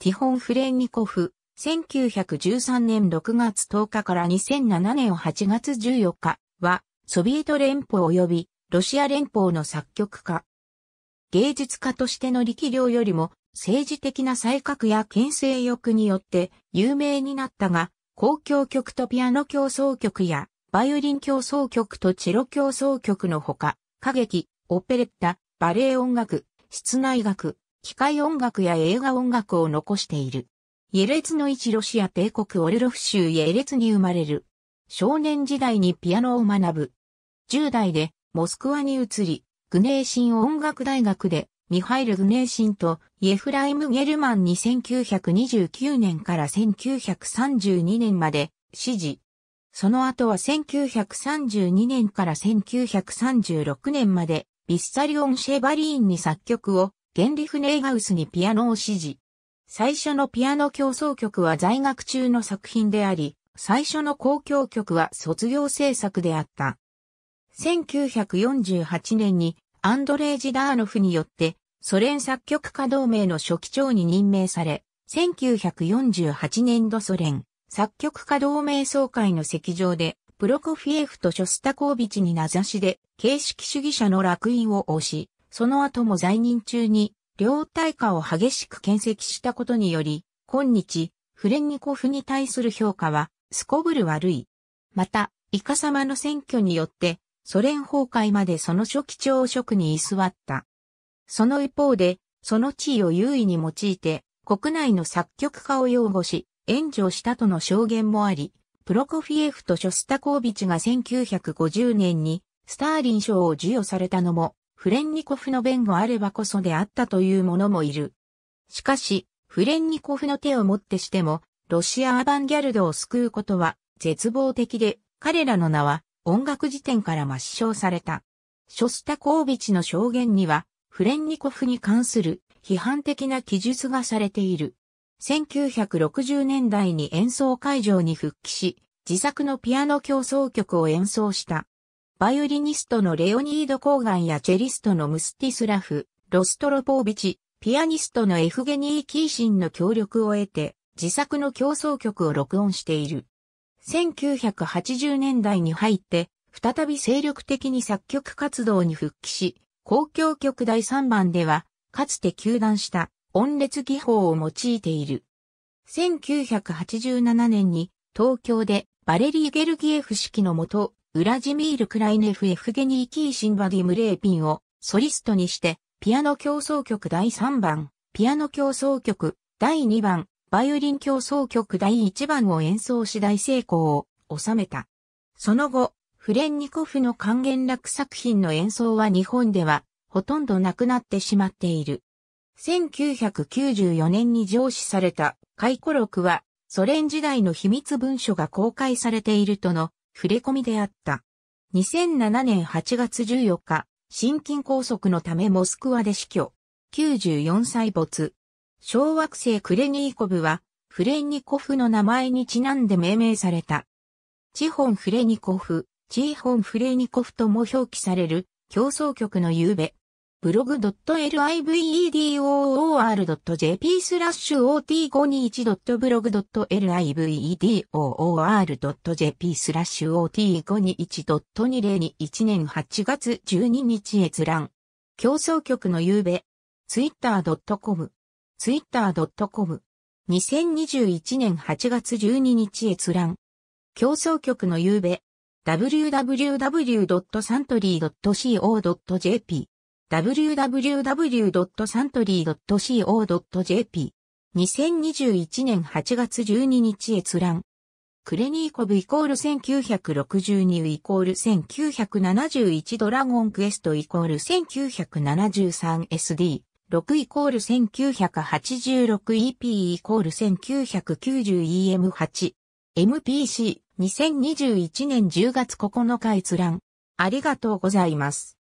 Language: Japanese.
ティホン・フレンニコフ、1913年6月10日から2007年8月14日は、ソビエト連邦及びロシア連邦の作曲家。芸術家としての力量よりも政治的な才覚や牽制欲によって有名になったが、公共曲とピアノ競争曲やバイオリン競争曲とチェロ競争曲のほか、歌劇、オペレッタ、バレエ音楽、室内楽、機械音楽や映画音楽を残している。イエレツの一ロシア帝国オルロフ州イエレツに生まれる。少年時代にピアノを学ぶ。10代でモスクワに移り、グネーシン音楽大学でミハイル・グネーシンとイエフライム・ゲルマンに1929年から1932年まで支持。その後は1932年から1936年までビッサリオン・シェバリーンに作曲をゲンリフ・ネイガウスにピアノを指示。最初のピアノ競争曲は在学中の作品であり、最初の公共曲は卒業制作であった。1948年にアンドレイ・ジダーノフによってソ連作曲家同盟の書記長に任命され、1948年度ソ連作曲家同盟総会の席上でプロコフィエフとショスタコービチに名指しで形式主義者の楽印を押し、その後も在任中に、両大化を激しく建設したことにより、今日、フレンニコフに対する評価は、すこぶる悪い。また、イカ様の選挙によって、ソ連崩壊までその初期長職に居座った。その一方で、その地位を優位に用いて、国内の作曲家を擁護し、援助したとの証言もあり、プロコフィエフとショスタコービチが1950年にスターリン賞を授与されたのもフレンニコフの弁護あればこそであったという者もいる。しかし、フレンニコフの手をもってしても、ロシアアバンギャルドを救うことは絶望的で、彼らの名は音楽辞典から抹消された。ショスタコービチの証言には、フレンニコフに関する批判的な記述がされている。1960年代に演奏会場に復帰し、自作のピアノ競争曲を演奏した。バイオリニストのレオニード・コーガンやチェリストのムスティスラフ、ロストロポービチ、ピアニストのエフゲニー・キーシンの協力を得て、自作の競争曲を録音している。1980年代に入って、再び精力的に作曲活動に復帰し、公共曲第3番では、かつて休断した音列技法を用いている。1987年に東京でバレリー・ゲルギエフ式のもと、ウラジミール・クライネフ・エフゲニー・キーシン・バディム・レーピンをソリストにして、ピアノ競争曲第3番、ピアノ競争曲第2番、バイオリン競争曲第1番を演奏し大成功を収めた。その後、フレンニコフの還元楽作品の演奏は日本ではほとんどなくなってしまっている。1994年に上司された回顧録はソ連時代の秘密文書が公開されているとの触れ込みであった。2007年8月14日、心筋梗塞のためモスクワで死去。94歳没。小惑星クレニーコブは、フレニコフの名前にちなんで命名された。チホン・フレニコフ、チーホン・フレニコフとも表記される、競争曲の夕べ、ブログ .livedoor.jp スラッシュ ot521.blog.livedoor.jp スラッシュ ot521.2021 年8月12日閲覧。競争局の夕べ、twitter.com、twitter.com、2021年8月12日閲覧。競争局の夕べ、w w w s a n t o r y c o j p w w w s a n t o r y c o j p 2021年8月12日閲覧。クレニーコブイコール1962イコール1971ドラゴンクエストイコール 1973SD。6イコール 1986EP イコール 1990EM8。MPC2021 年10月9日閲覧。ありがとうございます。